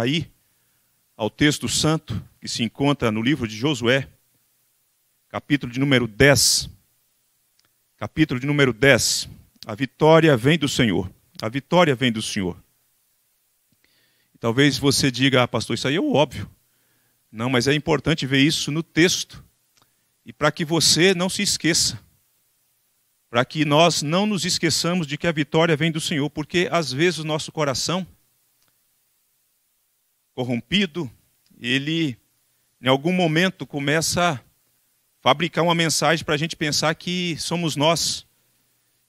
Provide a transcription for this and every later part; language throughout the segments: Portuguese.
aí ao texto santo que se encontra no livro de Josué, capítulo de número 10. Capítulo de número 10. A vitória vem do Senhor. A vitória vem do Senhor. Talvez você diga, ah, pastor, isso aí é o óbvio. Não, mas é importante ver isso no texto. E para que você não se esqueça. Para que nós não nos esqueçamos de que a vitória vem do Senhor, porque às vezes o nosso coração corrompido, ele em algum momento começa a fabricar uma mensagem para a gente pensar que somos nós,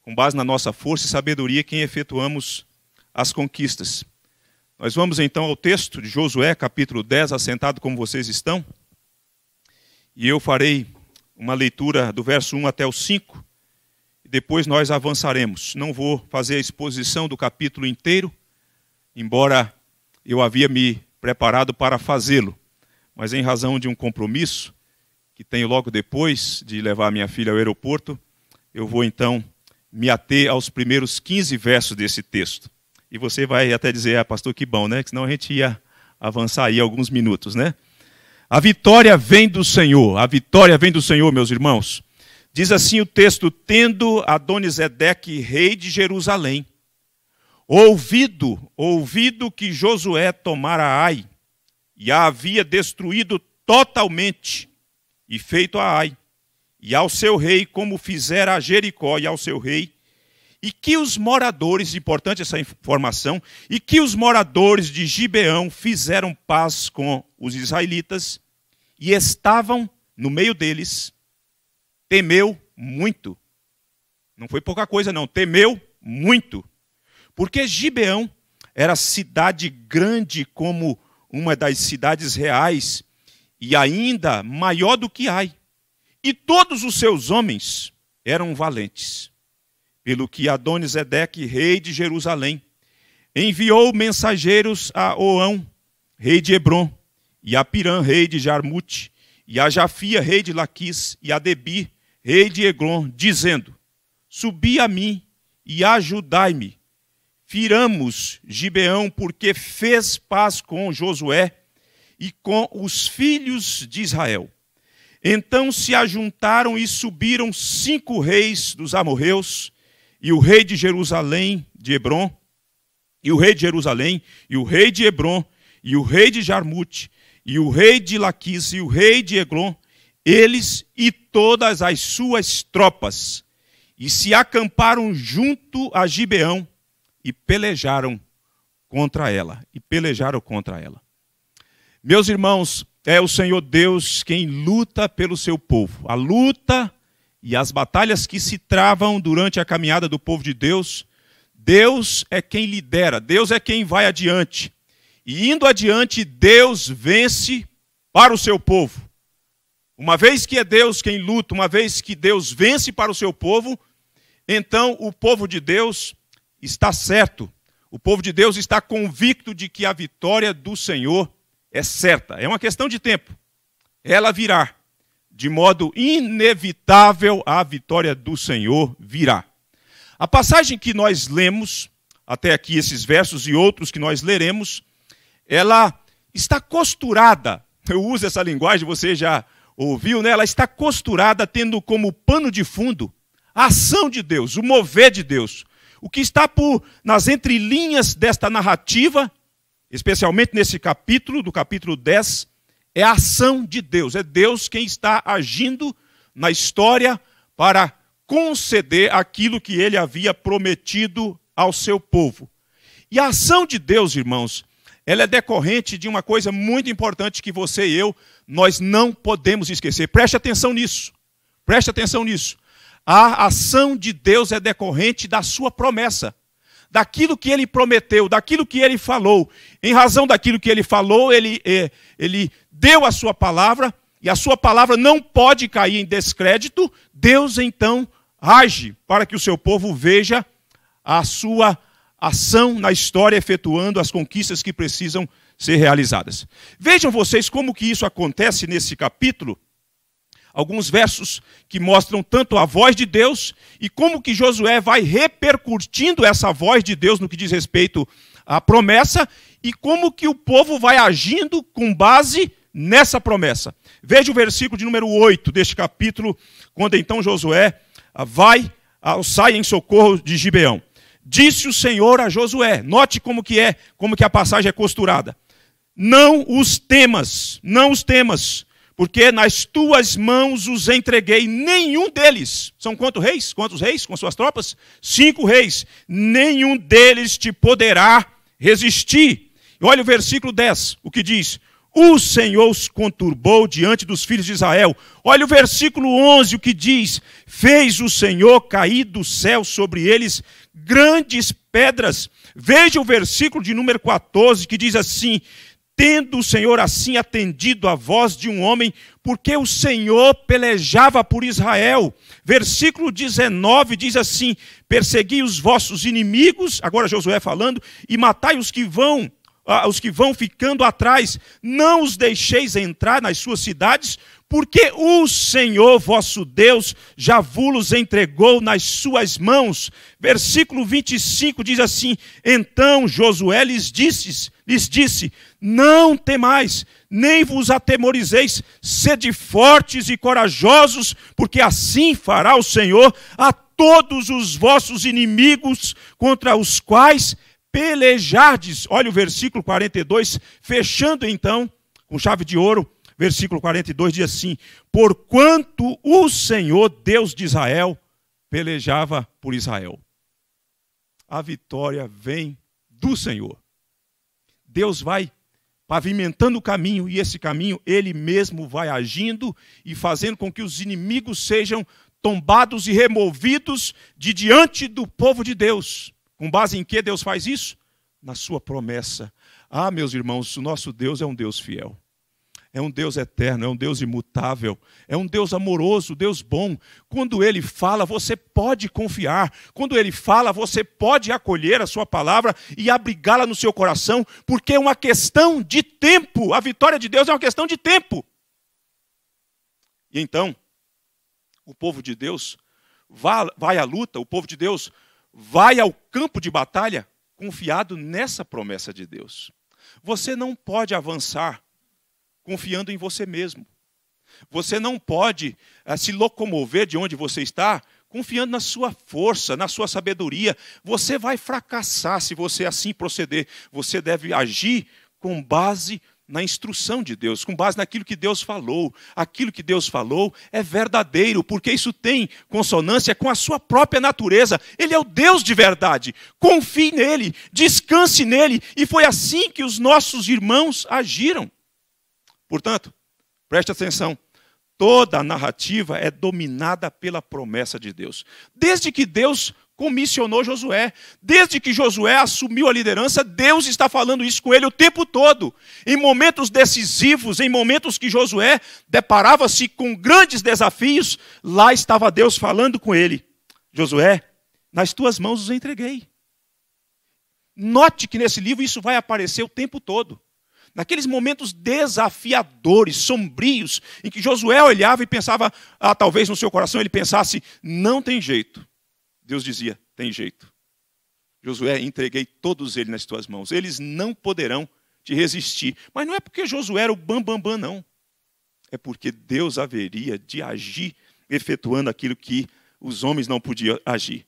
com base na nossa força e sabedoria, quem efetuamos as conquistas. Nós vamos então ao texto de Josué, capítulo 10, assentado como vocês estão, e eu farei uma leitura do verso 1 até o 5, e depois nós avançaremos. Não vou fazer a exposição do capítulo inteiro, embora eu havia me preparado para fazê-lo, mas em razão de um compromisso que tenho logo depois de levar minha filha ao aeroporto, eu vou então me ater aos primeiros 15 versos desse texto. E você vai até dizer, ah, pastor, que bom, né? Que senão a gente ia avançar aí alguns minutos, né? A vitória vem do Senhor, a vitória vem do Senhor, meus irmãos. Diz assim o texto: tendo Adonisedeque rei de Jerusalém, Ouvido, ouvido que Josué tomara Ai, e a havia destruído totalmente, e feito a Ai, e ao seu rei, como fizera a Jericó e ao seu rei, e que os moradores, importante essa informação, e que os moradores de Gibeão fizeram paz com os israelitas, e estavam no meio deles, temeu muito. Não foi pouca coisa, não, temeu muito. Porque Gibeão era cidade grande como uma das cidades reais e ainda maior do que Ai. E todos os seus homens eram valentes. Pelo que Adonisedeque, rei de Jerusalém, enviou mensageiros a Oão, rei de Hebron, e a Pirã, rei de Jarmute, e a Jafia, rei de Laquis, e a Debi, rei de Eglon, dizendo: Subi a mim e ajudai-me, Firamos Gibeão, porque fez paz com Josué e com os filhos de Israel. Então se ajuntaram e subiram cinco reis dos amorreus, e o rei de Jerusalém, de Hebron, e o rei de Jerusalém, e o rei de Hebron, e o rei de Jarmute, e o rei de Laquis, e o rei de Eglon, eles e todas as suas tropas, e se acamparam junto a Gibeão, e pelejaram contra ela, e pelejaram contra ela. Meus irmãos, é o Senhor Deus quem luta pelo seu povo. A luta e as batalhas que se travam durante a caminhada do povo de Deus, Deus é quem lidera, Deus é quem vai adiante. E indo adiante, Deus vence para o seu povo. Uma vez que é Deus quem luta, uma vez que Deus vence para o seu povo, então o povo de Deus está certo. O povo de Deus está convicto de que a vitória do Senhor é certa. É uma questão de tempo. Ela virá. De modo inevitável, a vitória do Senhor virá. A passagem que nós lemos, até aqui esses versos e outros que nós leremos, ela está costurada. Eu uso essa linguagem, você já ouviu, né? Ela está costurada tendo como pano de fundo a ação de Deus, o mover de Deus, o que está por nas entrelinhas desta narrativa, especialmente nesse capítulo, do capítulo 10, é a ação de Deus. É Deus quem está agindo na história para conceder aquilo que ele havia prometido ao seu povo. E a ação de Deus, irmãos, ela é decorrente de uma coisa muito importante que você e eu nós não podemos esquecer. Preste atenção nisso. Preste atenção nisso. A ação de Deus é decorrente da sua promessa, daquilo que ele prometeu, daquilo que ele falou. Em razão daquilo que ele falou, ele, é, ele deu a sua palavra, e a sua palavra não pode cair em descrédito. Deus então age para que o seu povo veja a sua ação na história, efetuando as conquistas que precisam ser realizadas. Vejam vocês como que isso acontece nesse capítulo alguns versos que mostram tanto a voz de Deus e como que Josué vai repercutindo essa voz de Deus no que diz respeito à promessa e como que o povo vai agindo com base nessa promessa. Veja o versículo de número 8 deste capítulo, quando então Josué vai, sai em socorro de Gibeão. Disse o Senhor a Josué, note como que é, como que a passagem é costurada. Não os temas, não os temas, porque nas tuas mãos os entreguei, nenhum deles, são quantos reis? Quantos reis com suas tropas? Cinco reis, nenhum deles te poderá resistir. Olha o versículo 10, o que diz: O Senhor os conturbou diante dos filhos de Israel. Olha o versículo 11, o que diz: Fez o Senhor cair do céu sobre eles grandes pedras. Veja o versículo de número 14, que diz assim: Tendo o Senhor assim atendido à voz de um homem, porque o Senhor pelejava por Israel. Versículo 19 diz assim: Persegui os vossos inimigos, agora Josué falando, e matai os que vão ah, os que vão ficando atrás, não os deixeis entrar nas suas cidades, porque o Senhor vosso Deus já vos entregou nas suas mãos. Versículo 25 diz assim: Então Josué lhes disse, lhes disse: não temais, nem vos atemorizeis, sede fortes e corajosos, porque assim fará o Senhor a todos os vossos inimigos contra os quais pelejardes. Olha o versículo 42, fechando então com chave de ouro, versículo 42 diz assim: Porquanto o Senhor, Deus de Israel, pelejava por Israel. A vitória vem do Senhor. Deus vai pavimentando o caminho, e esse caminho ele mesmo vai agindo e fazendo com que os inimigos sejam tombados e removidos de diante do povo de Deus. Com base em que Deus faz isso? Na sua promessa. Ah, meus irmãos, o nosso Deus é um Deus fiel é um Deus eterno, é um Deus imutável, é um Deus amoroso, Deus bom. Quando ele fala, você pode confiar. Quando ele fala, você pode acolher a sua palavra e abrigá-la no seu coração, porque é uma questão de tempo. A vitória de Deus é uma questão de tempo. E então, o povo de Deus vai à luta, o povo de Deus vai ao campo de batalha confiado nessa promessa de Deus. Você não pode avançar confiando em você mesmo. Você não pode ah, se locomover de onde você está confiando na sua força, na sua sabedoria. Você vai fracassar se você assim proceder. Você deve agir com base na instrução de Deus, com base naquilo que Deus falou. Aquilo que Deus falou é verdadeiro, porque isso tem consonância com a sua própria natureza. Ele é o Deus de verdade. Confie nele, descanse nele, e foi assim que os nossos irmãos agiram. Portanto, preste atenção. Toda a narrativa é dominada pela promessa de Deus. Desde que Deus comissionou Josué. Desde que Josué assumiu a liderança, Deus está falando isso com ele o tempo todo. Em momentos decisivos, em momentos que Josué deparava-se com grandes desafios, lá estava Deus falando com ele: Josué, nas tuas mãos os entreguei. Note que nesse livro isso vai aparecer o tempo todo naqueles momentos desafiadores, sombrios, em que Josué olhava e pensava, ah, talvez no seu coração ele pensasse, não tem jeito. Deus dizia, tem jeito. Josué, entreguei todos eles nas tuas mãos. Eles não poderão te resistir. Mas não é porque Josué era o bambambam, bam, bam, não. É porque Deus haveria de agir efetuando aquilo que os homens não podiam agir.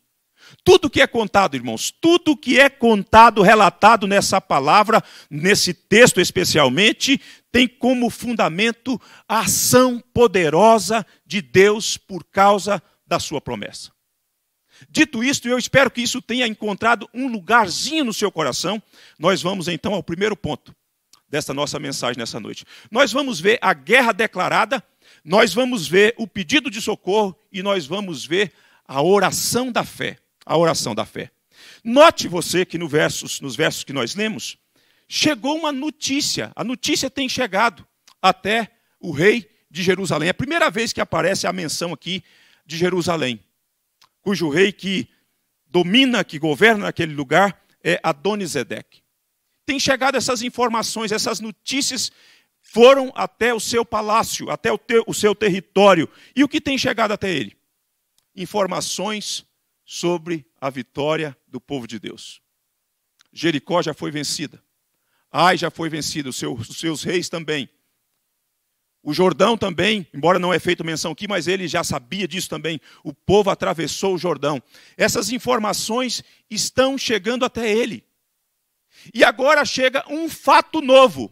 Tudo que é contado, irmãos, tudo que é contado, relatado nessa palavra, nesse texto especialmente, tem como fundamento a ação poderosa de Deus por causa da sua promessa. Dito isto, eu espero que isso tenha encontrado um lugarzinho no seu coração. Nós vamos então ao primeiro ponto desta nossa mensagem nessa noite. Nós vamos ver a guerra declarada, nós vamos ver o pedido de socorro e nós vamos ver a oração da fé a oração da fé. Note você que no versos, nos versos que nós lemos, chegou uma notícia, a notícia tem chegado até o rei de Jerusalém. É a primeira vez que aparece a menção aqui de Jerusalém, cujo rei que domina, que governa aquele lugar é Adonisedeque. Tem chegado essas informações, essas notícias foram até o seu palácio, até o, teu, o seu território. E o que tem chegado até ele? Informações sobre a vitória do povo de Deus. Jericó já foi vencida. Ai já foi vencida, os seus, os seus reis também. O Jordão também, embora não é feito menção aqui, mas ele já sabia disso também. O povo atravessou o Jordão. Essas informações estão chegando até ele. E agora chega um fato novo.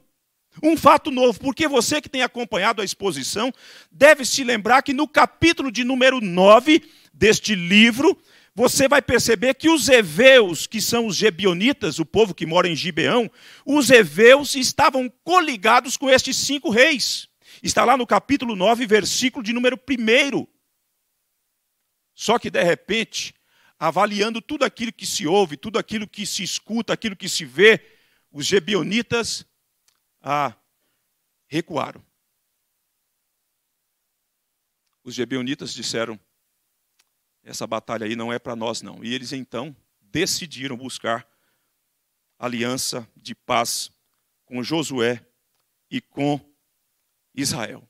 Um fato novo, porque você que tem acompanhado a exposição deve se lembrar que no capítulo de número 9 deste livro, você vai perceber que os heveus, que são os gebionitas, o povo que mora em Gibeão, os heveus estavam coligados com estes cinco reis. Está lá no capítulo 9, versículo de número 1. Só que, de repente, avaliando tudo aquilo que se ouve, tudo aquilo que se escuta, aquilo que se vê, os gebionitas ah, recuaram. Os gebionitas disseram: essa batalha aí não é para nós, não. E eles então decidiram buscar aliança de paz com Josué e com Israel.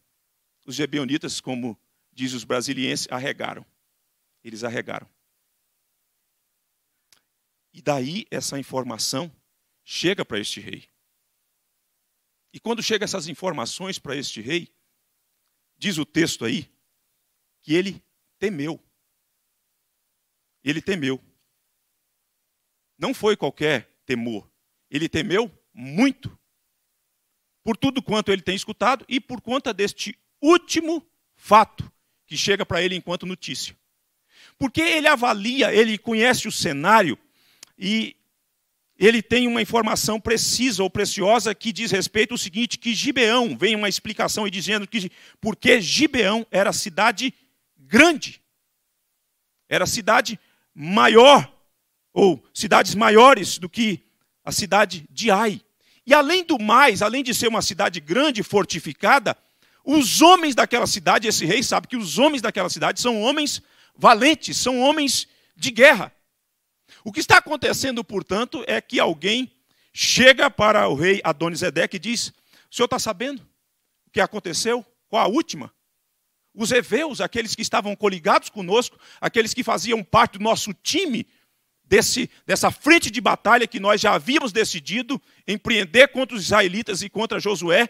Os gebeonitas, como diz os brasilienses, arregaram. Eles arregaram. E daí essa informação chega para este rei. E quando chegam essas informações para este rei, diz o texto aí que ele temeu. Ele temeu. Não foi qualquer temor. Ele temeu muito. Por tudo quanto ele tem escutado e por conta deste último fato que chega para ele enquanto notícia. Porque ele avalia, ele conhece o cenário e ele tem uma informação precisa ou preciosa que diz respeito ao seguinte, que Gibeão, vem uma explicação e dizendo que porque Gibeão era cidade grande. Era cidade maior, ou cidades maiores do que a cidade de Ai. E além do mais, além de ser uma cidade grande, fortificada, os homens daquela cidade, esse rei sabe que os homens daquela cidade são homens valentes, são homens de guerra. O que está acontecendo, portanto, é que alguém chega para o rei Adonisedeque e diz: O senhor está sabendo o que aconteceu? Qual a última? Os heveus, aqueles que estavam coligados conosco, aqueles que faziam parte do nosso time, desse, dessa frente de batalha que nós já havíamos decidido empreender contra os israelitas e contra Josué,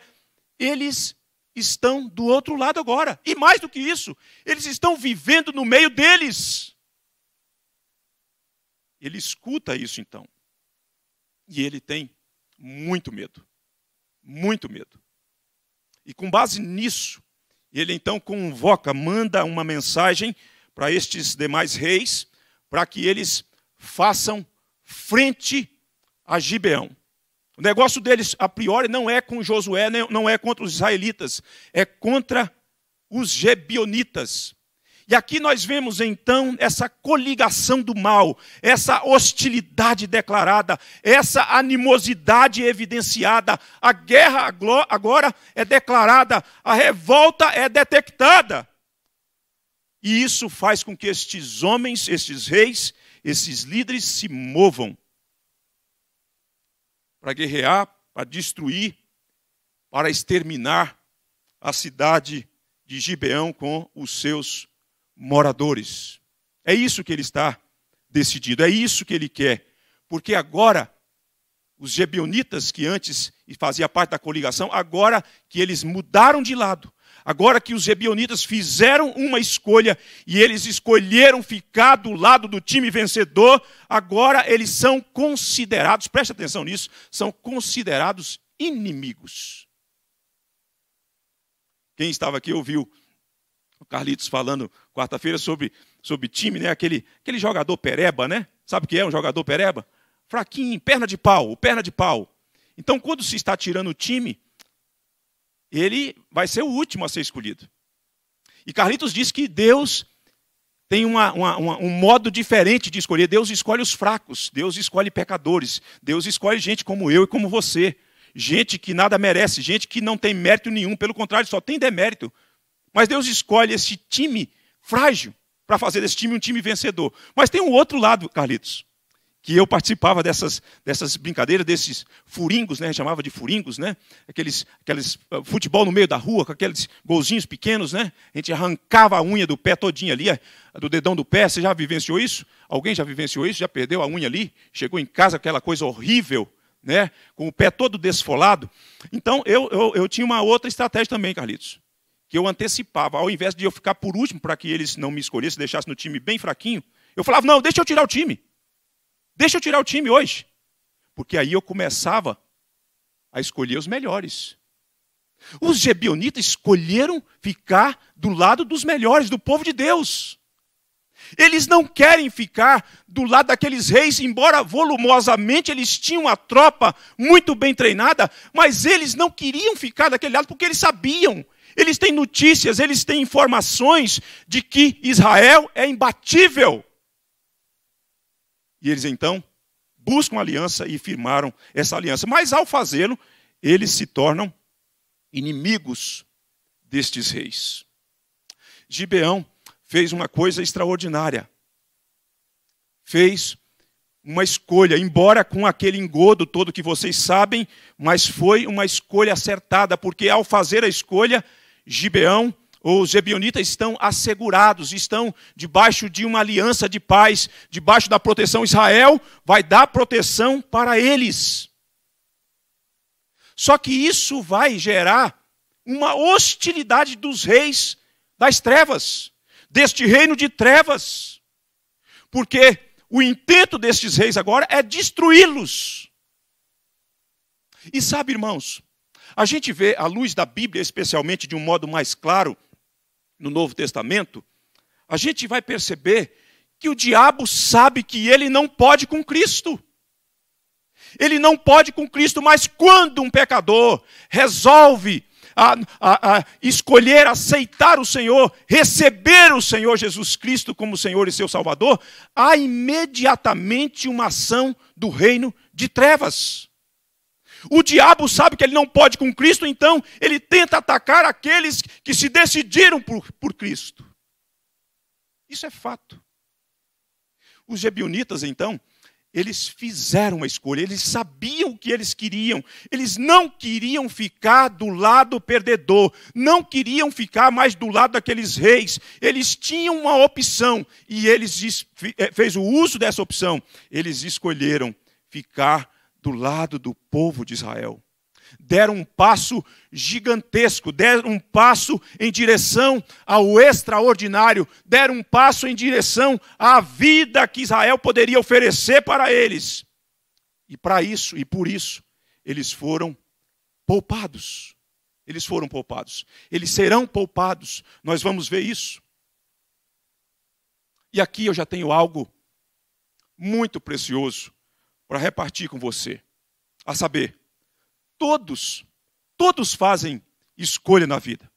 eles estão do outro lado agora. E mais do que isso, eles estão vivendo no meio deles. Ele escuta isso então. E ele tem muito medo. Muito medo. E com base nisso, e ele então convoca, manda uma mensagem para estes demais reis, para que eles façam frente a Gibeão. O negócio deles, a priori, não é com Josué, não é contra os israelitas, é contra os gebionitas. E aqui nós vemos então essa coligação do mal, essa hostilidade declarada, essa animosidade evidenciada. A guerra agora é declarada, a revolta é detectada. E isso faz com que estes homens, estes reis, esses líderes se movam para guerrear, para destruir, para exterminar a cidade de Gibeão com os seus moradores. É isso que ele está decidido, é isso que ele quer. Porque agora, os gebionitas que antes fazia parte da coligação, agora que eles mudaram de lado, agora que os gebionitas fizeram uma escolha e eles escolheram ficar do lado do time vencedor, agora eles são considerados, preste atenção nisso, são considerados inimigos. Quem estava aqui ouviu o Carlitos falando quarta-feira sobre, sobre time, né? Aquele, aquele jogador pereba, né? Sabe o que é um jogador pereba? Fraquinho, perna de pau, perna de pau. Então, quando se está tirando o time, ele vai ser o último a ser escolhido. E Carlitos diz que Deus tem uma, uma, uma, um modo diferente de escolher. Deus escolhe os fracos, Deus escolhe pecadores, Deus escolhe gente como eu e como você. Gente que nada merece, gente que não tem mérito nenhum, pelo contrário, só tem demérito. Mas Deus escolhe esse time frágil para fazer desse time um time vencedor. Mas tem um outro lado, Carlitos, que eu participava dessas, dessas brincadeiras, desses furingos, né? Chamava de furingos, né? Aqueles, aqueles uh, futebol no meio da rua, com aqueles golzinhos pequenos, né? A gente arrancava a unha do pé todinha ali, do dedão do pé. Você já vivenciou isso? Alguém já vivenciou isso? Já perdeu a unha ali? Chegou em casa aquela coisa horrível, né? Com o pé todo desfolado. Então, eu, eu, eu tinha uma outra estratégia também, Carlitos que eu antecipava, ao invés de eu ficar por último para que eles não me escolhessem, deixassem no time bem fraquinho, eu falava: não, deixa eu tirar o time. Deixa eu tirar o time hoje. Porque aí eu começava a escolher os melhores. Os gebionitas escolheram ficar do lado dos melhores, do povo de Deus. Eles não querem ficar do lado daqueles reis, embora volumosamente eles tinham a tropa muito bem treinada, mas eles não queriam ficar daquele lado porque eles sabiam eles têm notícias, eles têm informações de que Israel é imbatível. E eles então buscam aliança e firmaram essa aliança. Mas ao fazê-lo, eles se tornam inimigos destes reis. Gibeão fez uma coisa extraordinária. Fez uma escolha, embora com aquele engodo todo que vocês sabem, mas foi uma escolha acertada, porque ao fazer a escolha, Gibeão, os Gibeonitas estão assegurados, estão debaixo de uma aliança de paz, debaixo da proteção. Israel vai dar proteção para eles. Só que isso vai gerar uma hostilidade dos reis das trevas, deste reino de trevas, porque o intento destes reis agora é destruí-los. E sabe, irmãos, a gente vê, à luz da Bíblia, especialmente de um modo mais claro, no Novo Testamento, a gente vai perceber que o diabo sabe que ele não pode com Cristo. Ele não pode com Cristo, mas quando um pecador resolve a, a, a escolher aceitar o Senhor, receber o Senhor Jesus Cristo como Senhor e seu Salvador, há imediatamente uma ação do reino de trevas. O diabo sabe que ele não pode com Cristo, então ele tenta atacar aqueles que se decidiram por, por Cristo. Isso é fato. Os gebionitas, então, eles fizeram uma escolha, eles sabiam o que eles queriam, eles não queriam ficar do lado perdedor, não queriam ficar mais do lado daqueles reis, eles tinham uma opção e eles eh, fez o uso dessa opção, eles escolheram ficar do lado do povo de Israel. Deram um passo gigantesco, deram um passo em direção ao extraordinário, deram um passo em direção à vida que Israel poderia oferecer para eles. E para isso, e por isso, eles foram poupados. Eles foram poupados. Eles serão poupados. Nós vamos ver isso. E aqui eu já tenho algo muito precioso para repartir com você. A saber, todos, todos fazem escolha na vida.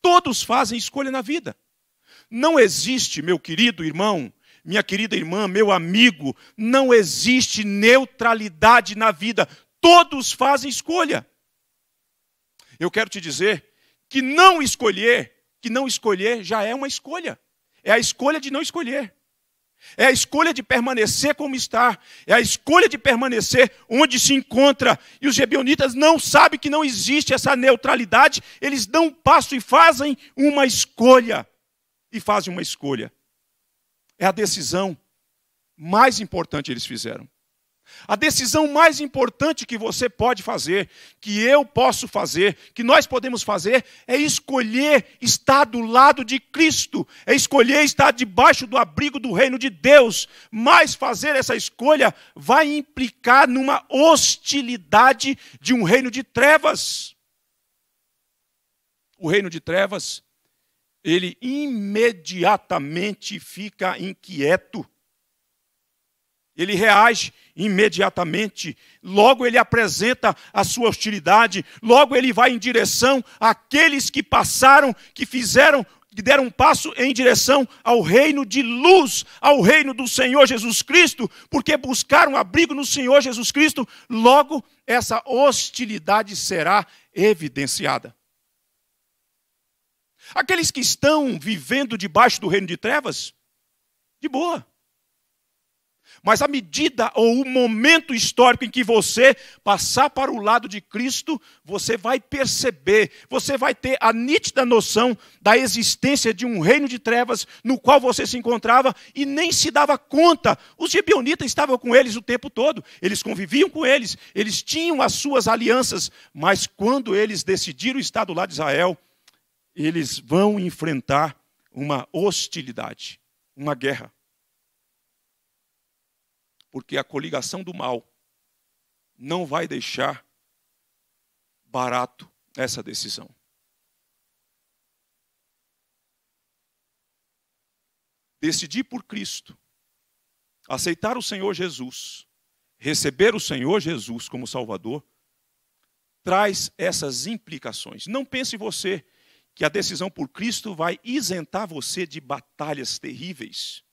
Todos fazem escolha na vida. Não existe, meu querido irmão, minha querida irmã, meu amigo, não existe neutralidade na vida. Todos fazem escolha. Eu quero te dizer que não escolher, que não escolher já é uma escolha. É a escolha de não escolher. É a escolha de permanecer como está. É a escolha de permanecer onde se encontra. E os gebionitas não sabem que não existe essa neutralidade. Eles dão um passo e fazem uma escolha. E fazem uma escolha. É a decisão mais importante eles fizeram. A decisão mais importante que você pode fazer, que eu posso fazer, que nós podemos fazer, é escolher estar do lado de Cristo, é escolher estar debaixo do abrigo do reino de Deus. Mas fazer essa escolha vai implicar numa hostilidade de um reino de trevas. O reino de trevas, ele imediatamente fica inquieto ele reage imediatamente, logo ele apresenta a sua hostilidade, logo ele vai em direção àqueles que passaram, que fizeram, que deram um passo em direção ao reino de luz, ao reino do Senhor Jesus Cristo, porque buscaram abrigo no Senhor Jesus Cristo, logo essa hostilidade será evidenciada. Aqueles que estão vivendo debaixo do reino de trevas, de boa mas a medida ou o momento histórico em que você passar para o lado de Cristo, você vai perceber, você vai ter a nítida noção da existência de um reino de trevas no qual você se encontrava e nem se dava conta. Os gibionitas estavam com eles o tempo todo, eles conviviam com eles, eles tinham as suas alianças, mas quando eles decidiram estar do lado de Israel, eles vão enfrentar uma hostilidade, uma guerra porque a coligação do mal não vai deixar barato essa decisão. Decidir por Cristo, aceitar o Senhor Jesus, receber o Senhor Jesus como Salvador, traz essas implicações. Não pense você que a decisão por Cristo vai isentar você de batalhas terríveis,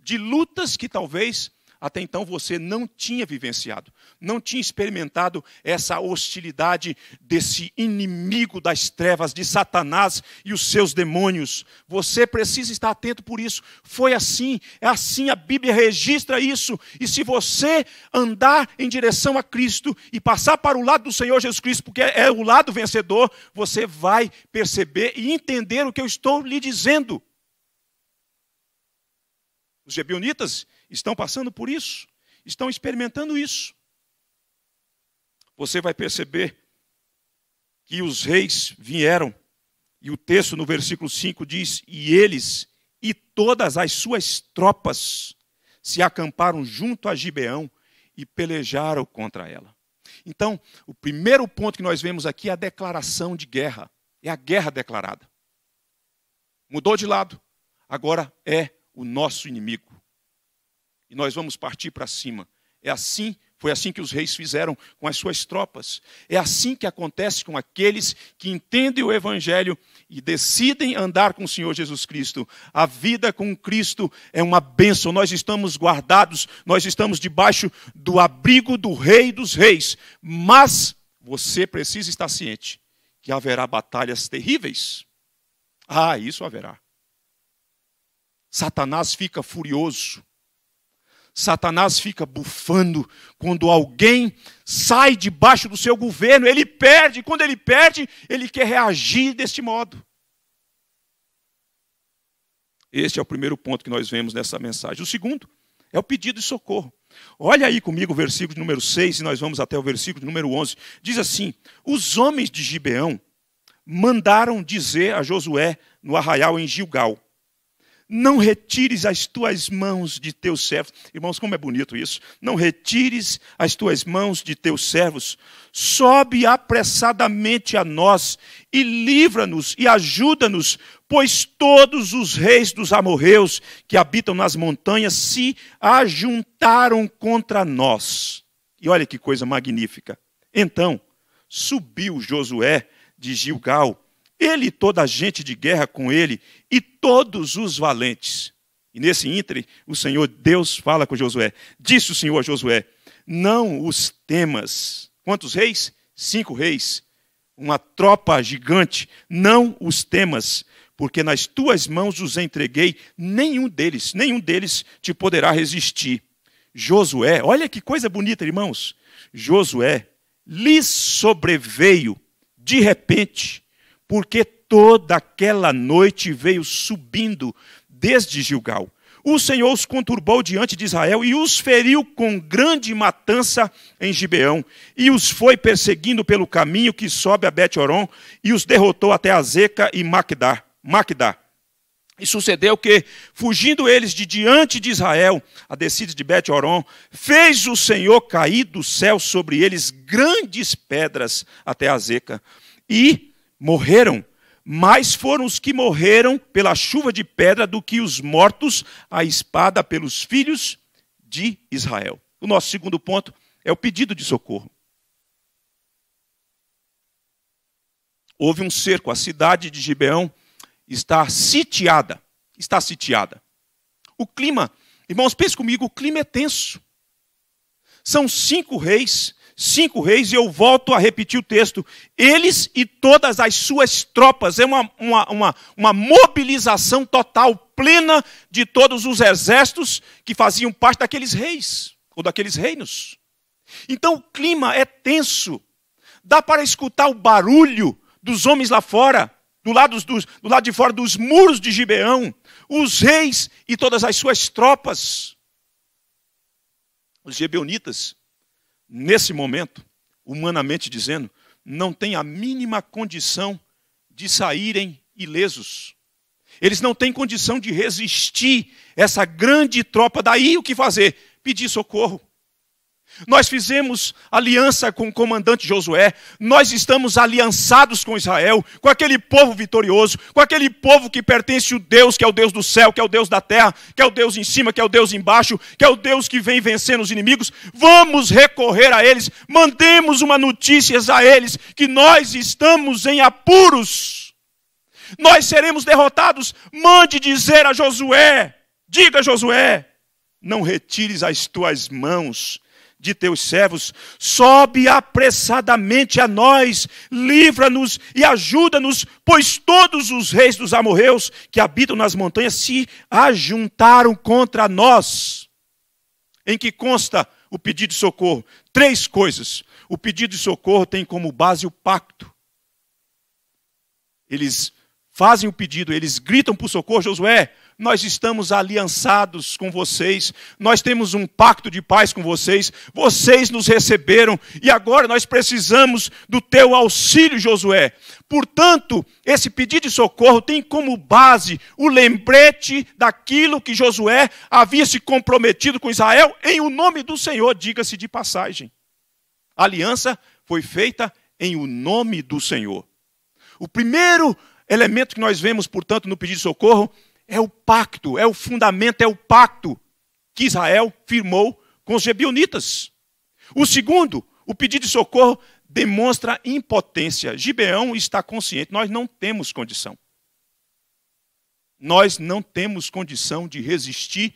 de lutas que talvez até então você não tinha vivenciado, não tinha experimentado essa hostilidade desse inimigo das trevas, de Satanás e os seus demônios. Você precisa estar atento por isso. Foi assim, é assim, a Bíblia registra isso. E se você andar em direção a Cristo e passar para o lado do Senhor Jesus Cristo, porque é o lado vencedor, você vai perceber e entender o que eu estou lhe dizendo. Os gebionitas estão passando por isso, estão experimentando isso. Você vai perceber que os reis vieram, e o texto no versículo 5 diz: E eles e todas as suas tropas se acamparam junto a Gibeão e pelejaram contra ela. Então, o primeiro ponto que nós vemos aqui é a declaração de guerra. É a guerra declarada. Mudou de lado, agora é o nosso inimigo e nós vamos partir para cima. É assim, foi assim que os reis fizeram com as suas tropas. É assim que acontece com aqueles que entendem o evangelho e decidem andar com o Senhor Jesus Cristo. A vida com Cristo é uma bênção. Nós estamos guardados, nós estamos debaixo do abrigo do Rei dos Reis. Mas você precisa estar ciente que haverá batalhas terríveis. Ah, isso haverá. Satanás fica furioso Satanás fica bufando quando alguém sai debaixo do seu governo, ele perde, quando ele perde, ele quer reagir deste modo. Este é o primeiro ponto que nós vemos nessa mensagem. O segundo é o pedido de socorro. Olha aí comigo o versículo número 6 e nós vamos até o versículo número 11. Diz assim: Os homens de Gibeão mandaram dizer a Josué no arraial em Gilgal: não retires as tuas mãos de teus servos. Irmãos, como é bonito isso. Não retires as tuas mãos de teus servos. Sobe apressadamente a nós e livra-nos e ajuda-nos, pois todos os reis dos amorreus que habitam nas montanhas se ajuntaram contra nós. E olha que coisa magnífica. Então, subiu Josué de Gilgal ele e toda a gente de guerra com ele, e todos os valentes. E nesse íntere, o Senhor Deus fala com Josué. Disse o Senhor a Josué: Não os temas. Quantos reis? Cinco reis. Uma tropa gigante. Não os temas, porque nas tuas mãos os entreguei. Nenhum deles, nenhum deles te poderá resistir. Josué, olha que coisa bonita, irmãos. Josué lhes sobreveio de repente porque toda aquela noite veio subindo desde Gilgal. O Senhor os conturbou diante de Israel e os feriu com grande matança em Gibeão, e os foi perseguindo pelo caminho que sobe a bet e os derrotou até Azeca e Macdá. E sucedeu que, fugindo eles de diante de Israel, a descida de bet fez o Senhor cair do céu sobre eles grandes pedras até Azeca, e morreram, mais foram os que morreram pela chuva de pedra do que os mortos à espada pelos filhos de Israel. O nosso segundo ponto é o pedido de socorro. Houve um cerco, a cidade de Gibeão está sitiada, está sitiada. O clima, irmãos, pense comigo, o clima é tenso. São cinco reis cinco reis, e eu volto a repetir o texto, eles e todas as suas tropas, é uma, uma, uma, uma mobilização total, plena de todos os exércitos que faziam parte daqueles reis, ou daqueles reinos. Então o clima é tenso, dá para escutar o barulho dos homens lá fora, do lado, dos, do lado de fora dos muros de Gibeão, os reis e todas as suas tropas, os gibeonitas nesse momento, humanamente dizendo, não têm a mínima condição de saírem ilesos. Eles não têm condição de resistir essa grande tropa. Daí o que fazer? Pedir socorro. Nós fizemos aliança com o comandante Josué, nós estamos aliançados com Israel, com aquele povo vitorioso, com aquele povo que pertence ao Deus, que é o Deus do céu, que é o Deus da terra, que é o Deus em cima, que é o Deus embaixo, que é o Deus que vem vencendo os inimigos. Vamos recorrer a eles, mandemos uma notícia a eles que nós estamos em apuros, nós seremos derrotados. Mande dizer a Josué: diga a Josué, não retires as tuas mãos de teus servos, sobe apressadamente a nós, livra-nos e ajuda-nos, pois todos os reis dos amorreus que habitam nas montanhas se ajuntaram contra nós. Em que consta o pedido de socorro? Três coisas. O pedido de socorro tem como base o pacto. Eles fazem o pedido, eles gritam por socorro, Josué, nós estamos aliançados com vocês, nós temos um pacto de paz com vocês, vocês nos receberam e agora nós precisamos do teu auxílio, Josué. Portanto, esse pedido de socorro tem como base o lembrete daquilo que Josué havia se comprometido com Israel em o nome do Senhor, diga-se de passagem. A aliança foi feita em o nome do Senhor. O primeiro elemento que nós vemos, portanto, no pedido de socorro é o pacto, é o fundamento, é o pacto que Israel firmou com os Gibeonitas. O segundo, o pedido de socorro demonstra impotência. Gibeão está consciente, nós não temos condição. Nós não temos condição de resistir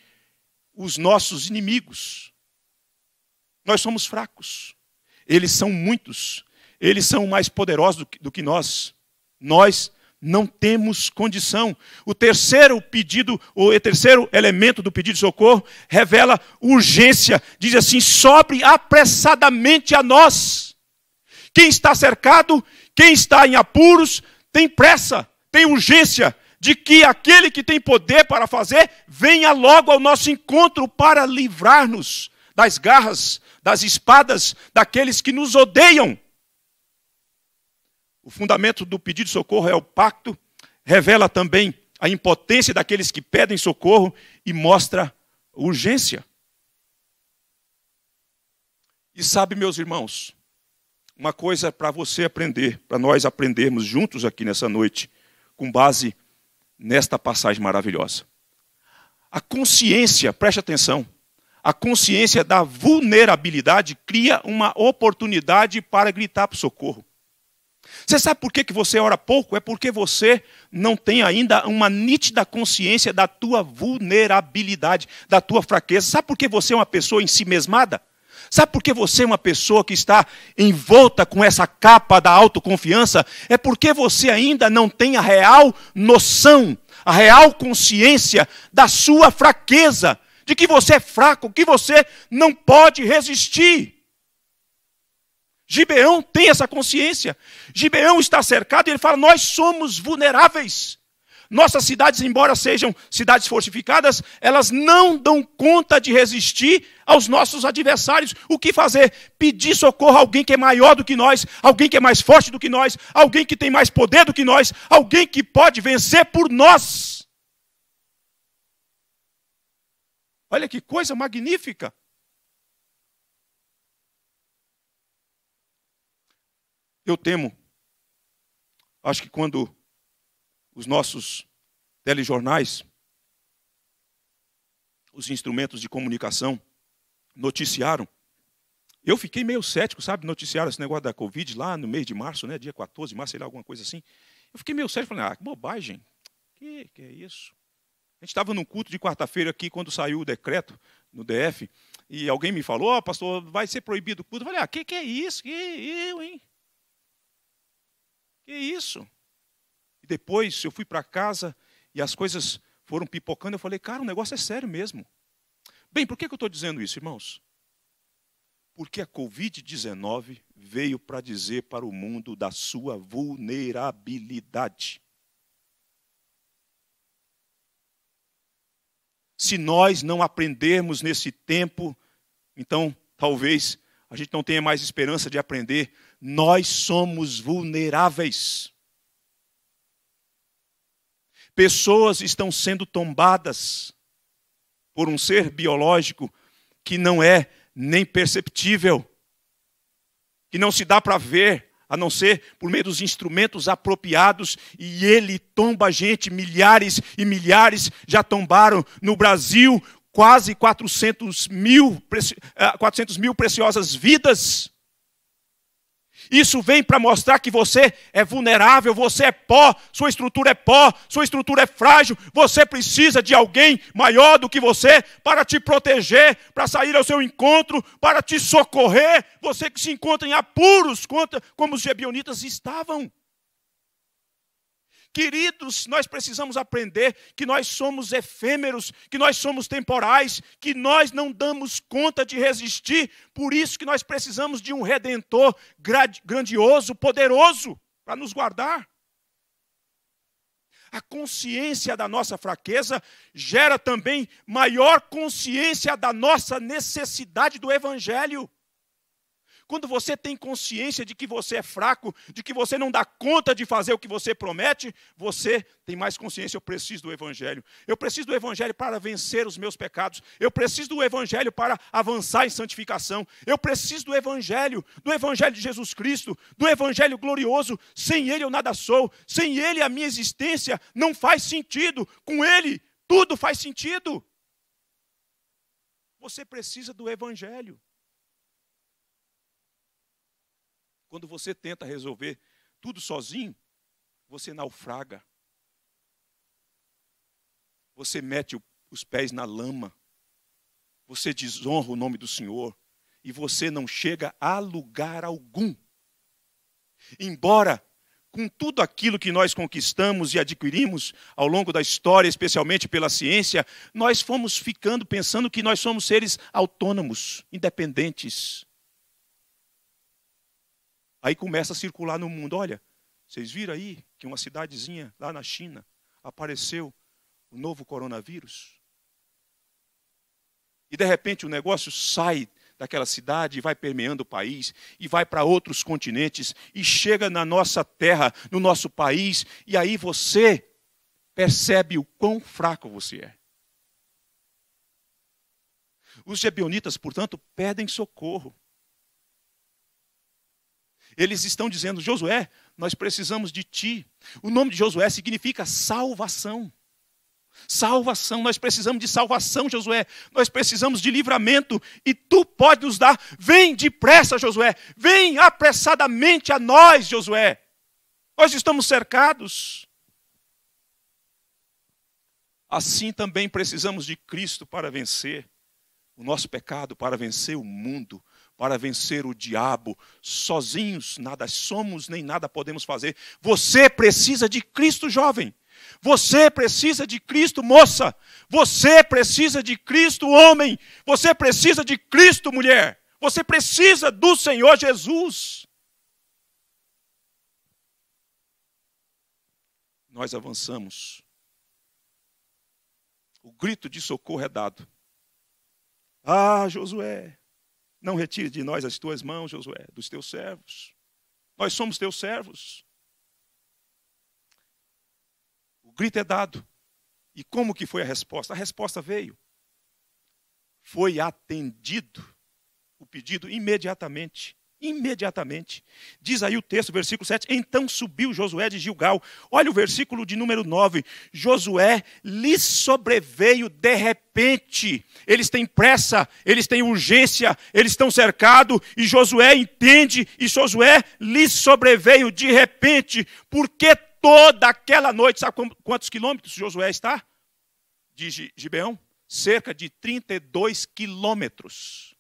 os nossos inimigos. Nós somos fracos. Eles são muitos. Eles são mais poderosos do que, do que nós. Nós não temos condição. O terceiro pedido, o terceiro elemento do pedido de socorro revela urgência. Diz assim: sobre apressadamente a nós. Quem está cercado, quem está em apuros, tem pressa, tem urgência de que aquele que tem poder para fazer venha logo ao nosso encontro para livrar-nos das garras, das espadas daqueles que nos odeiam o fundamento do pedido de socorro é o pacto, revela também a impotência daqueles que pedem socorro e mostra urgência. E sabe, meus irmãos, uma coisa é para você aprender, para nós aprendermos juntos aqui nessa noite, com base nesta passagem maravilhosa. A consciência, preste atenção, a consciência da vulnerabilidade cria uma oportunidade para gritar para o socorro. Você sabe por que, que você ora pouco? É porque você não tem ainda uma nítida consciência da tua vulnerabilidade, da tua fraqueza. Sabe por que você é uma pessoa em si mesmada? Sabe por que você é uma pessoa que está envolta com essa capa da autoconfiança? É porque você ainda não tem a real noção, a real consciência da sua fraqueza, de que você é fraco, que você não pode resistir. Gibeão tem essa consciência. Gibeão está cercado e ele fala: Nós somos vulneráveis. Nossas cidades, embora sejam cidades fortificadas, elas não dão conta de resistir aos nossos adversários. O que fazer? Pedir socorro a alguém que é maior do que nós, alguém que é mais forte do que nós, alguém que tem mais poder do que nós, alguém que pode vencer por nós. Olha que coisa magnífica! Eu temo. Acho que quando os nossos telejornais, os instrumentos de comunicação noticiaram, eu fiquei meio cético, sabe? Noticiaram esse negócio da Covid lá no mês de março, né? dia 14 de março, sei lá, alguma coisa assim. Eu fiquei meio cético, falei, ah, que bobagem, que, que é isso? A gente estava num culto de quarta-feira aqui, quando saiu o decreto no DF, e alguém me falou, ó, oh, pastor, vai ser proibido o culto. Eu falei, ah, que, que é isso? Que eu, hein? Que isso? E depois eu fui para casa e as coisas foram pipocando. Eu falei, cara, o negócio é sério mesmo. Bem, por que, que eu estou dizendo isso, irmãos? Porque a Covid-19 veio para dizer para o mundo da sua vulnerabilidade. Se nós não aprendermos nesse tempo, então talvez a gente não tenha mais esperança de aprender nós somos vulneráveis. Pessoas estão sendo tombadas por um ser biológico que não é nem perceptível, que não se dá para ver, a não ser por meio dos instrumentos apropriados, e ele tomba a gente, milhares e milhares já tombaram no Brasil, quase 400 mil, 400 ah, mil preciosas vidas isso vem para mostrar que você é vulnerável, você é pó, sua estrutura é pó, sua estrutura é frágil, você precisa de alguém maior do que você para te proteger, para sair ao seu encontro, para te socorrer. Você que se encontra em apuros, como os gebionitas estavam. Queridos, nós precisamos aprender que nós somos efêmeros, que nós somos temporais, que nós não damos conta de resistir, por isso que nós precisamos de um redentor grandioso, poderoso, para nos guardar. A consciência da nossa fraqueza gera também maior consciência da nossa necessidade do Evangelho quando você tem consciência de que você é fraco, de que você não dá conta de fazer o que você promete, você tem mais consciência. Eu preciso do Evangelho. Eu preciso do Evangelho para vencer os meus pecados. Eu preciso do Evangelho para avançar em santificação. Eu preciso do Evangelho, do Evangelho de Jesus Cristo, do Evangelho glorioso. Sem Ele eu nada sou. Sem Ele a minha existência não faz sentido. Com Ele tudo faz sentido. Você precisa do Evangelho. Quando você tenta resolver tudo sozinho, você naufraga. Você mete os pés na lama. Você desonra o nome do Senhor. E você não chega a lugar algum. Embora com tudo aquilo que nós conquistamos e adquirimos ao longo da história, especialmente pela ciência, nós fomos ficando pensando que nós somos seres autônomos, independentes. Aí começa a circular no mundo. Olha, vocês viram aí que uma cidadezinha lá na China apareceu o novo coronavírus? E de repente o negócio sai daquela cidade e vai permeando o país e vai para outros continentes e chega na nossa terra, no nosso país, e aí você percebe o quão fraco você é. Os gebionitas, portanto, pedem socorro. Eles estão dizendo: Josué, nós precisamos de ti. O nome de Josué significa salvação. Salvação, nós precisamos de salvação, Josué. Nós precisamos de livramento e tu pode nos dar. Vem depressa, Josué. Vem apressadamente a nós, Josué. Nós estamos cercados. Assim também precisamos de Cristo para vencer o nosso pecado, para vencer o mundo, para vencer o diabo. Sozinhos nada somos nem nada podemos fazer. Você precisa de Cristo, jovem. Você precisa de Cristo, moça. Você precisa de Cristo, homem. Você precisa de Cristo, mulher. Você precisa do Senhor Jesus. Nós avançamos. O grito de socorro é dado. Ah, Josué, não retire de nós as tuas mãos, Josué, dos teus servos. Nós somos teus servos. O grito é dado. E como que foi a resposta? A resposta veio. Foi atendido o pedido imediatamente imediatamente. Diz aí o texto, versículo 7. Então subiu Josué de Gilgal. Olha o versículo de número 9. Josué lhe sobreveio de repente. Eles têm pressa, eles têm urgência, eles estão cercados. E Josué entende. E Josué lhe sobreveio de repente. Porque toda aquela noite, sabe quantos quilômetros Josué está? De Gibeão? Cerca de 32 quilômetros.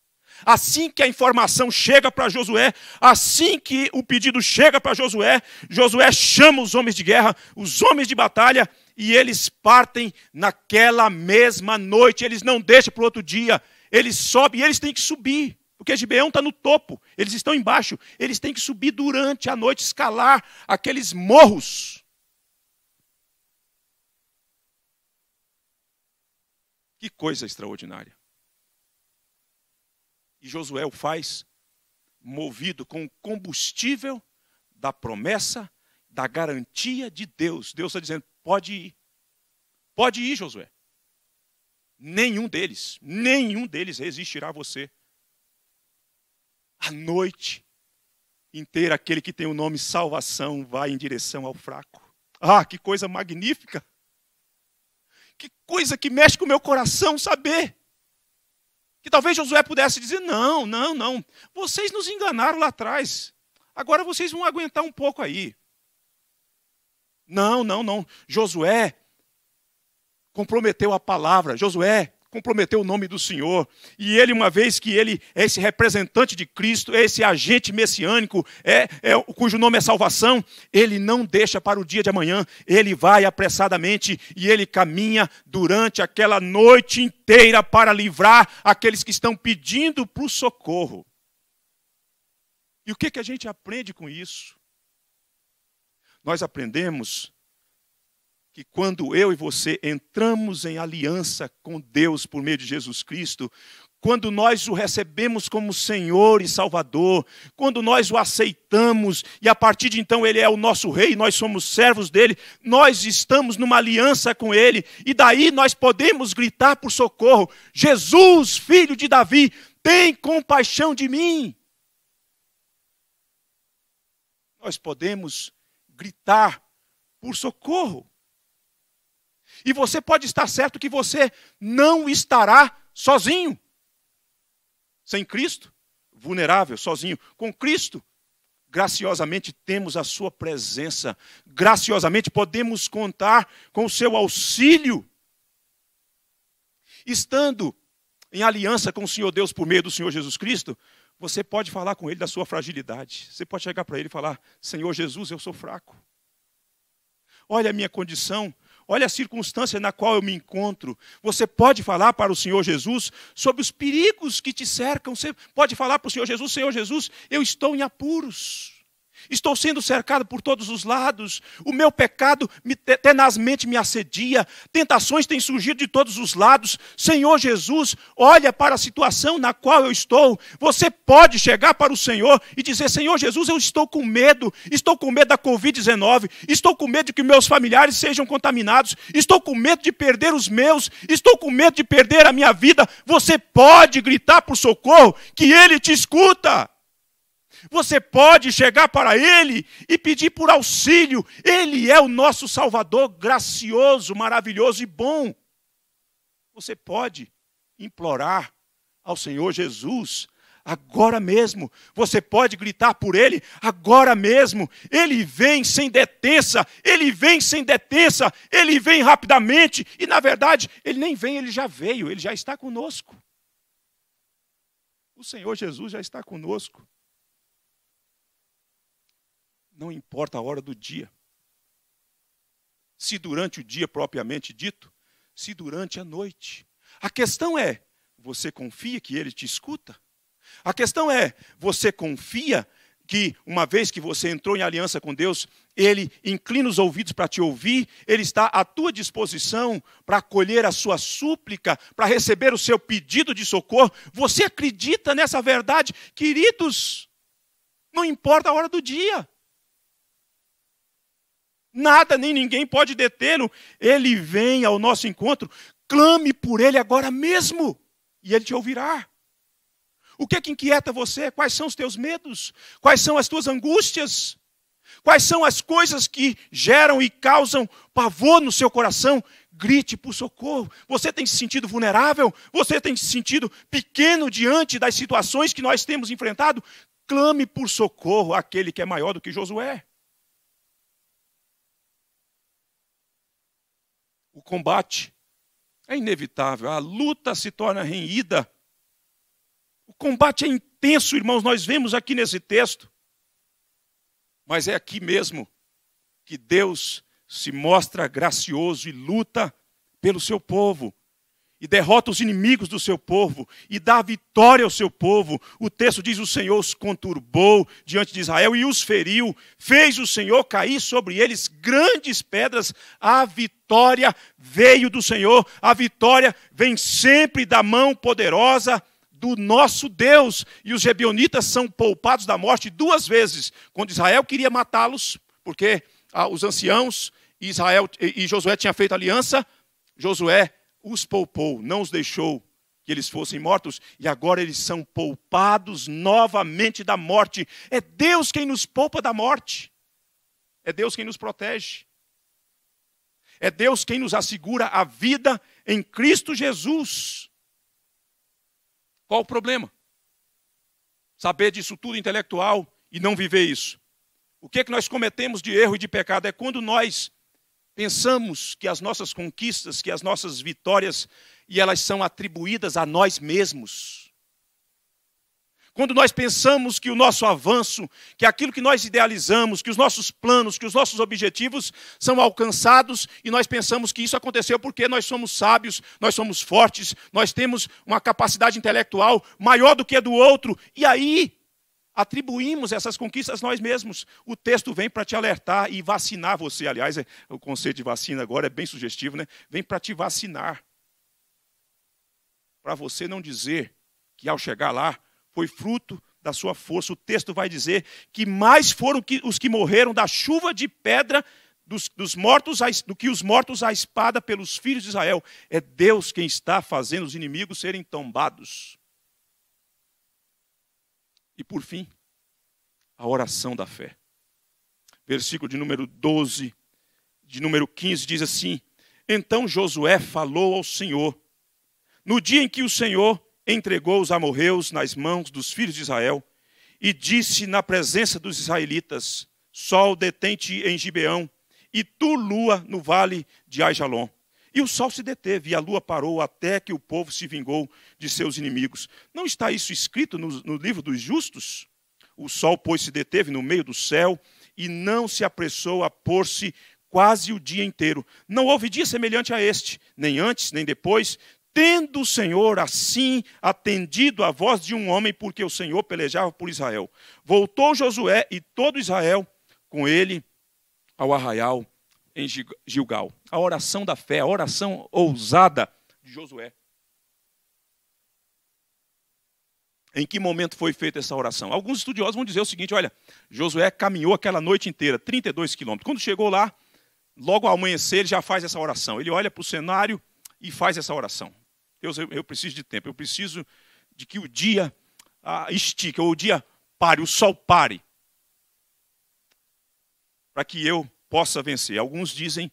Assim que a informação chega para Josué, assim que o pedido chega para Josué, Josué chama os homens de guerra, os homens de batalha, e eles partem naquela mesma noite. Eles não deixam para o outro dia. Eles sobem e eles têm que subir. Porque Gibeão está no topo, eles estão embaixo. Eles têm que subir durante a noite, escalar aqueles morros. Que coisa extraordinária. E Josué o faz, movido com o combustível da promessa, da garantia de Deus. Deus está dizendo: pode ir. Pode ir, Josué. Nenhum deles, nenhum deles resistirá a você. A noite inteira, aquele que tem o nome salvação vai em direção ao fraco. Ah, que coisa magnífica! Que coisa que mexe com o meu coração saber que talvez Josué pudesse dizer: não, não, não, vocês nos enganaram lá atrás, agora vocês vão aguentar um pouco aí. Não, não, não. Josué comprometeu a palavra. Josué comprometer o nome do Senhor. E ele, uma vez que ele é esse representante de Cristo, é esse agente messiânico, é, é cujo nome é salvação, ele não deixa para o dia de amanhã, ele vai apressadamente e ele caminha durante aquela noite inteira para livrar aqueles que estão pedindo para o socorro. E o que, que a gente aprende com isso? Nós aprendemos que quando eu e você entramos em aliança com Deus por meio de Jesus Cristo, quando nós o recebemos como Senhor e Salvador, quando nós o aceitamos e a partir de então ele é o nosso rei, nós somos servos dele, nós estamos numa aliança com ele e daí nós podemos gritar por socorro: Jesus, filho de Davi, tem compaixão de mim. Nós podemos gritar por socorro. E você pode estar certo que você não estará sozinho. Sem Cristo, vulnerável, sozinho. Com Cristo, graciosamente temos a Sua presença. Graciosamente podemos contar com o seu auxílio. Estando em aliança com o Senhor Deus por meio do Senhor Jesus Cristo, você pode falar com Ele da sua fragilidade. Você pode chegar para Ele e falar: Senhor Jesus, eu sou fraco. Olha a minha condição, olha a circunstância na qual eu me encontro. Você pode falar para o Senhor Jesus sobre os perigos que te cercam. Você pode falar para o Senhor Jesus: Senhor Jesus, eu estou em apuros. Estou sendo cercado por todos os lados. O meu pecado me, tenazmente me assedia. Tentações têm surgido de todos os lados. Senhor Jesus, olha para a situação na qual eu estou. Você pode chegar para o Senhor e dizer: Senhor Jesus, eu estou com medo. Estou com medo da Covid-19. Estou com medo de que meus familiares sejam contaminados. Estou com medo de perder os meus. Estou com medo de perder a minha vida. Você pode gritar por socorro, que Ele te escuta. Você pode chegar para Ele e pedir por auxílio. Ele é o nosso Salvador gracioso, maravilhoso e bom. Você pode implorar ao Senhor Jesus agora mesmo. Você pode gritar por ele agora mesmo. Ele vem sem detença, ele vem sem detença, ele vem rapidamente. E na verdade, ele nem vem, ele já veio, ele já está conosco. O Senhor Jesus já está conosco não importa a hora do dia. Se durante o dia propriamente dito, se durante a noite. A questão é: você confia que ele te escuta? A questão é: você confia que, uma vez que você entrou em aliança com Deus, Ele inclina os ouvidos para te ouvir, Ele está à tua disposição para acolher a sua súplica, para receber o seu pedido de socorro. Você acredita nessa verdade, queridos? Não importa a hora do dia, Nada nem ninguém pode detê-lo. Ele vem ao nosso encontro. Clame por ele agora mesmo e ele te ouvirá. O que é que inquieta você? Quais são os teus medos? Quais são as tuas angústias? Quais são as coisas que geram e causam pavor no seu coração? Grite por socorro. Você tem se sentido vulnerável? Você tem se sentido pequeno diante das situações que nós temos enfrentado? Clame por socorro àquele que é maior do que Josué. o combate. É inevitável, a luta se torna renhida. O combate é intenso, irmãos, nós vemos aqui nesse texto. Mas é aqui mesmo que Deus se mostra gracioso e luta pelo seu povo e derrota os inimigos do seu povo e dá vitória ao seu povo. O texto diz: O Senhor os conturbou diante de Israel e os feriu, fez o Senhor cair sobre eles grandes pedras. A vitória veio do Senhor, a vitória vem sempre da mão poderosa do nosso Deus. E os rebionitas são poupados da morte duas vezes, quando Israel queria matá-los, porque ah, os anciãos Israel e Josué tinham feito aliança. Josué os poupou, não os deixou que eles fossem mortos, e agora eles são poupados novamente da morte. É Deus quem nos poupa da morte. É Deus quem nos protege. É Deus quem nos assegura a vida em Cristo Jesus. Qual o problema? Saber disso tudo intelectual e não viver isso. O que é que nós cometemos de erro e de pecado é quando nós Pensamos que as nossas conquistas, que as nossas vitórias, e elas são atribuídas a nós mesmos. Quando nós pensamos que o nosso avanço, que aquilo que nós idealizamos, que os nossos planos, que os nossos objetivos são alcançados e nós pensamos que isso aconteceu porque nós somos sábios, nós somos fortes, nós temos uma capacidade intelectual maior do que a do outro, e aí atribuímos essas conquistas nós mesmos. O texto vem para te alertar e vacinar você. Aliás, é, o conceito de vacina agora é bem sugestivo, né? Vem para te vacinar. Para você não dizer que ao chegar lá foi fruto da sua força. O texto vai dizer que mais foram os que morreram da chuva de pedra dos, dos mortos a, do que os mortos à espada pelos filhos de Israel. É Deus quem está fazendo os inimigos serem tombados. E por fim, a oração da fé. Versículo de número 12, de número 15, diz assim: Então Josué falou ao Senhor, no dia em que o Senhor entregou os amorreus nas mãos dos filhos de Israel, e disse na presença dos israelitas: Sol detente em Gibeão, e tu, lua, no vale de Ajalon. E o sol se deteve, e a lua parou, até que o povo se vingou de seus inimigos. Não está isso escrito no, no livro dos justos? O sol, pois, se deteve no meio do céu, e não se apressou a pôr-se quase o dia inteiro. Não houve dia semelhante a este, nem antes, nem depois, tendo o Senhor assim atendido à voz de um homem, porque o Senhor pelejava por Israel. Voltou Josué e todo Israel com ele ao arraial em Gilgal. A oração da fé, a oração ousada de Josué. Em que momento foi feita essa oração? Alguns estudiosos vão dizer o seguinte: olha, Josué caminhou aquela noite inteira, 32 quilômetros. Quando chegou lá, logo ao amanhecer, ele já faz essa oração. Ele olha para o cenário e faz essa oração. Deus, eu, eu, preciso de tempo, eu preciso de que o dia ah, estique, ou o dia pare, o sol pare, para que eu possa vencer. Alguns dizem,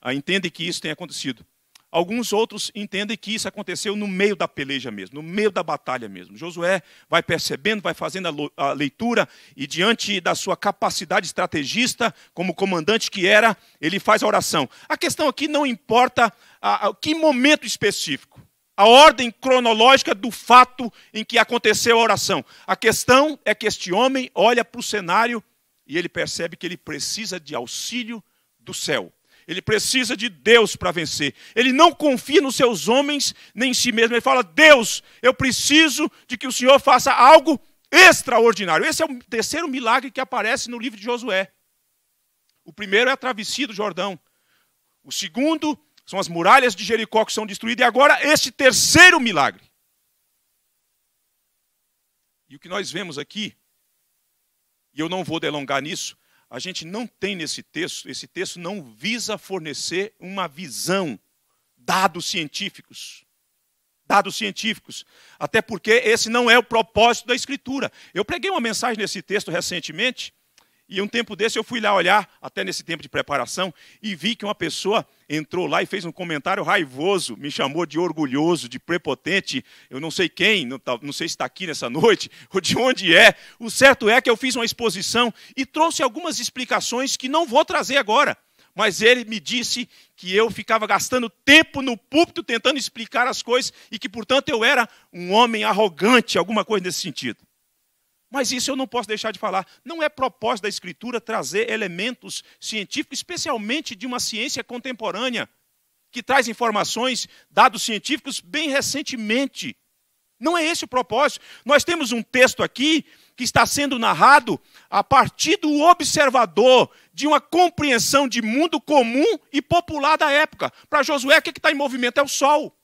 ah, entendem que isso tem acontecido. Alguns outros entendem que isso aconteceu no meio da peleja mesmo, no meio da batalha mesmo. Josué vai percebendo, vai fazendo a leitura e, diante da sua capacidade estrategista, como comandante que era, ele faz a oração. A questão aqui não importa a, a que momento específico, a ordem cronológica do fato em que aconteceu a oração. A questão é que este homem olha para o cenário e ele percebe que ele precisa de auxílio do céu. Ele precisa de Deus para vencer. Ele não confia nos seus homens nem em si mesmo. Ele fala: Deus, eu preciso de que o Senhor faça algo extraordinário. Esse é o terceiro milagre que aparece no livro de Josué. O primeiro é a travessia do Jordão. O segundo são as muralhas de Jericó que são destruídas. E agora, este terceiro milagre. E o que nós vemos aqui e eu não vou delongar nisso, a gente não tem nesse texto, esse texto não visa fornecer uma visão, dados científicos. Dados científicos. Até porque esse não é o propósito da Escritura. Eu preguei uma mensagem nesse texto recentemente, e um tempo desse eu fui lá olhar, até nesse tempo de preparação, e vi que uma pessoa entrou lá e fez um comentário raivoso, me chamou de orgulhoso, de prepotente, eu não sei quem, não, sei se está aqui nessa noite, ou de onde é. O certo é que eu fiz uma exposição e trouxe algumas explicações que não vou trazer agora. Mas ele me disse que eu ficava gastando tempo no púlpito tentando explicar as coisas e que, portanto, eu era um homem arrogante, alguma coisa nesse sentido. Mas isso eu não posso deixar de falar. Não é propósito da Escritura trazer elementos científicos, especialmente de uma ciência contemporânea, que traz informações, dados científicos, bem recentemente. Não é esse o propósito. Nós temos um texto aqui que está sendo narrado a partir do observador de uma compreensão de mundo comum e popular da época. Para Josué, o que é está em movimento é o sol.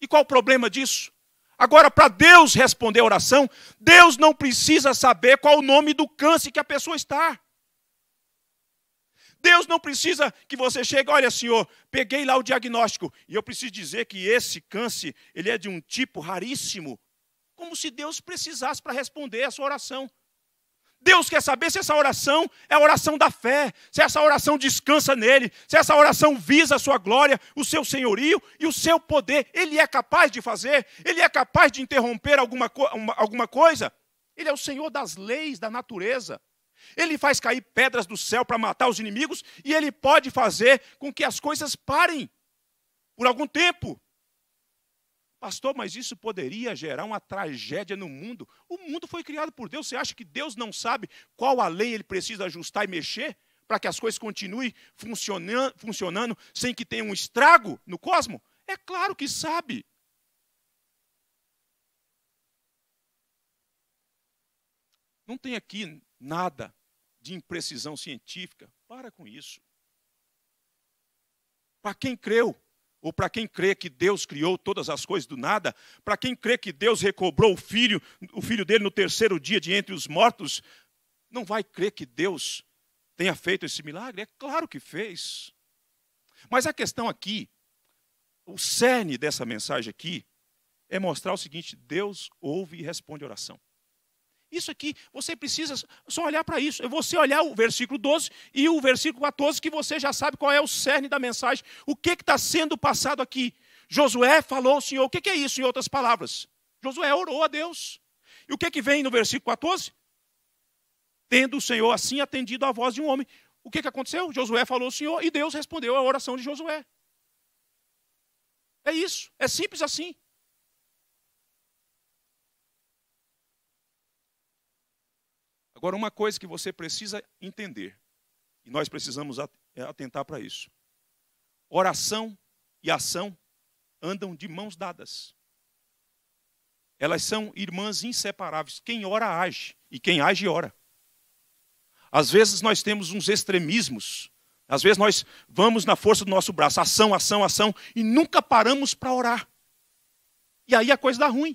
E qual o problema disso? Agora, para Deus responder a oração, Deus não precisa saber qual o nome do câncer que a pessoa está. Deus não precisa que você chegue, olha, senhor, peguei lá o diagnóstico e eu preciso dizer que esse câncer, ele é de um tipo raríssimo. Como se Deus precisasse para responder a sua oração. Deus quer saber se essa oração é a oração da fé, se essa oração descansa nele, se essa oração visa a sua glória, o seu senhorio e o seu poder. Ele é capaz de fazer, ele é capaz de interromper alguma, uma, alguma coisa. Ele é o Senhor das leis da natureza. Ele faz cair pedras do céu para matar os inimigos e ele pode fazer com que as coisas parem por algum tempo. Pastor, mas isso poderia gerar uma tragédia no mundo. O mundo foi criado por Deus. Você acha que Deus não sabe qual a lei ele precisa ajustar e mexer para que as coisas continuem funcionando, funcionando sem que tenha um estrago no cosmos? É claro que sabe. Não tem aqui nada de imprecisão científica. Para com isso. Para quem creu, ou para quem crê que Deus criou todas as coisas do nada, para quem crê que Deus recobrou o filho, o filho dele no terceiro dia de entre os mortos, não vai crer que Deus tenha feito esse milagre? É claro que fez. Mas a questão aqui, o cerne dessa mensagem aqui, é mostrar o seguinte: Deus ouve e responde a oração. Isso aqui, você precisa só olhar para isso. É você olhar o versículo 12 e o versículo 14, que você já sabe qual é o cerne da mensagem. O que está sendo passado aqui? Josué falou ao Senhor. O que, que é isso, em outras palavras? Josué orou a Deus. E o que, que vem no versículo 14? Tendo o Senhor assim atendido à voz de um homem. O que, que aconteceu? Josué falou ao Senhor e Deus respondeu à oração de Josué. É isso, é simples assim. Agora, uma coisa que você precisa entender, e nós precisamos é, atentar para isso: oração e ação andam de mãos dadas. Elas são irmãs inseparáveis. Quem ora, age, e quem age, ora. Às vezes nós temos uns extremismos. Às vezes nós vamos na força do nosso braço, ação, ação, ação, e nunca paramos para orar. E aí a coisa dá ruim.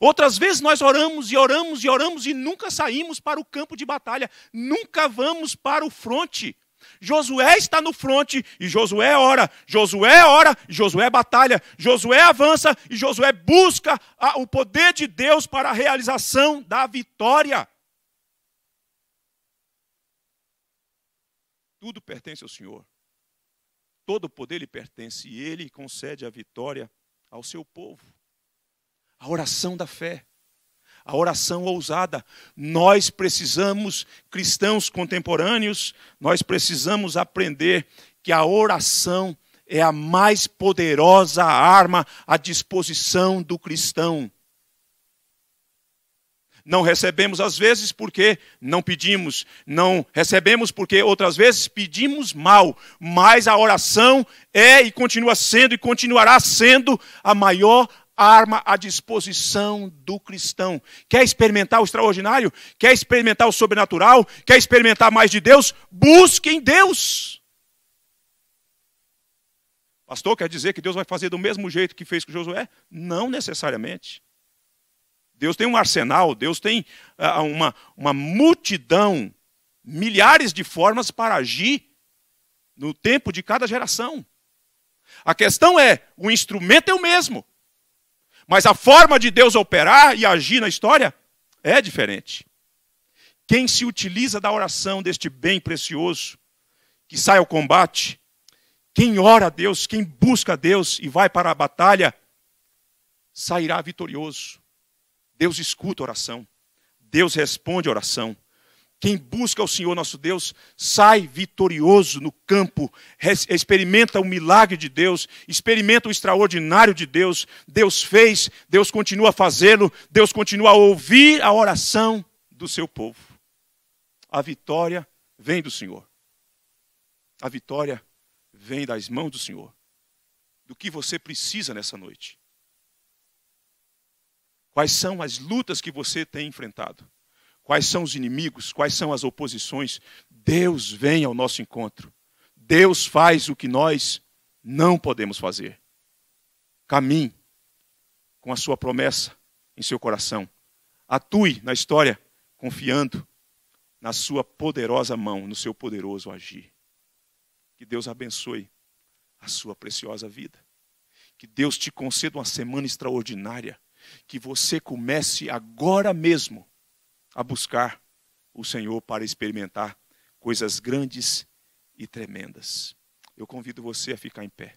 Outras vezes nós oramos e oramos e oramos e nunca saímos para o campo de batalha, nunca vamos para o fronte. Josué está no fronte e Josué ora, Josué ora, Josué batalha, Josué avança e Josué busca a, o poder de Deus para a realização da vitória. Tudo pertence ao Senhor. Todo o poder lhe pertence e ele concede a vitória ao seu povo a oração da fé, a oração ousada. Nós precisamos, cristãos contemporâneos, nós precisamos aprender que a oração é a mais poderosa arma à disposição do cristão. Não recebemos às vezes porque não pedimos, não recebemos porque outras vezes pedimos mal, mas a oração é e continua sendo e continuará sendo a maior arma à disposição do cristão. Quer experimentar o extraordinário? Quer experimentar o sobrenatural? Quer experimentar mais de Deus? Busque em Deus. Pastor, quer dizer que Deus vai fazer do mesmo jeito que fez com Josué? Não necessariamente. Deus tem um arsenal, Deus tem ah, ah, uma, uma multidão, milhares de formas para agir no tempo de cada geração. A questão é: o instrumento é o mesmo. Mas a forma de Deus operar e agir na história é diferente. Quem se utiliza da oração deste bem precioso, que sai ao combate, quem ora a Deus, quem busca a Deus e vai para a batalha, sairá vitorioso. Deus escuta a oração, Deus responde a oração. Quem busca o Senhor nosso Deus sai vitorioso no campo, experimenta o milagre de Deus, experimenta o extraordinário de Deus. Deus fez, Deus continua fazendo, Deus continua a ouvir a oração do seu povo. A vitória vem do Senhor. A vitória vem das mãos do Senhor. Do que você precisa nessa noite? Quais são as lutas que você tem enfrentado? quais são os inimigos, quais são as oposições, Deus vem ao nosso encontro. Deus faz o que nós não podemos fazer. Caminhe com a sua promessa em seu coração. Atue na história confiando na sua poderosa mão, no seu poderoso agir. Que Deus abençoe a sua preciosa vida. Que Deus te conceda uma semana extraordinária. Que você comece agora mesmo a buscar o Senhor para experimentar coisas grandes e tremendas. Eu convido você a ficar em pé.